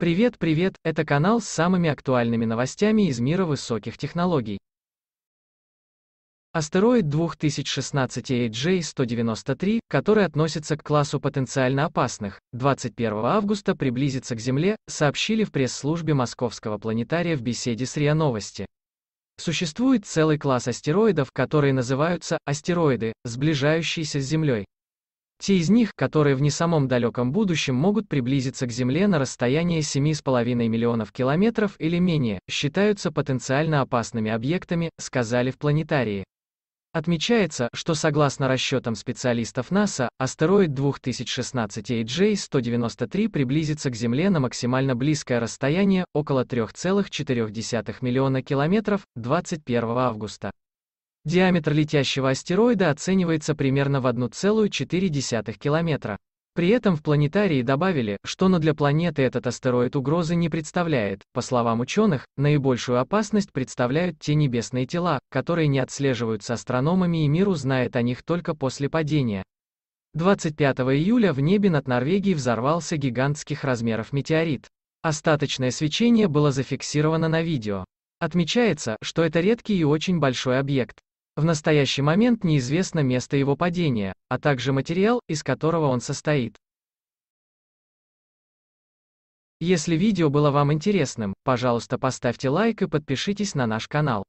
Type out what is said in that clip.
Привет, привет, это канал с самыми актуальными новостями из мира высоких технологий. Астероид 2016 AJ-193, который относится к классу потенциально опасных, 21 августа приблизится к Земле, сообщили в пресс-службе московского планетария в беседе с РИА Новости. Существует целый класс астероидов, которые называются «астероиды», сближающиеся с Землей. Те из них, которые в не самом далеком будущем могут приблизиться к Земле на расстояние 7,5 миллионов километров или менее, считаются потенциально опасными объектами, сказали в планетарии. Отмечается, что согласно расчетам специалистов НАСА, астероид 2016 AJ-193 приблизится к Земле на максимально близкое расстояние, около 3,4 миллиона километров, 21 августа. Диаметр летящего астероида оценивается примерно в 1,4 километра. При этом в планетарии добавили, что но для планеты этот астероид угрозы не представляет. По словам ученых, наибольшую опасность представляют те небесные тела, которые не отслеживаются астрономами и мир узнает о них только после падения. 25 июля в небе над Норвегией взорвался гигантских размеров метеорит. Остаточное свечение было зафиксировано на видео. Отмечается, что это редкий и очень большой объект. В настоящий момент неизвестно место его падения, а также материал, из которого он состоит. Если видео было вам интересным, пожалуйста поставьте лайк и подпишитесь на наш канал.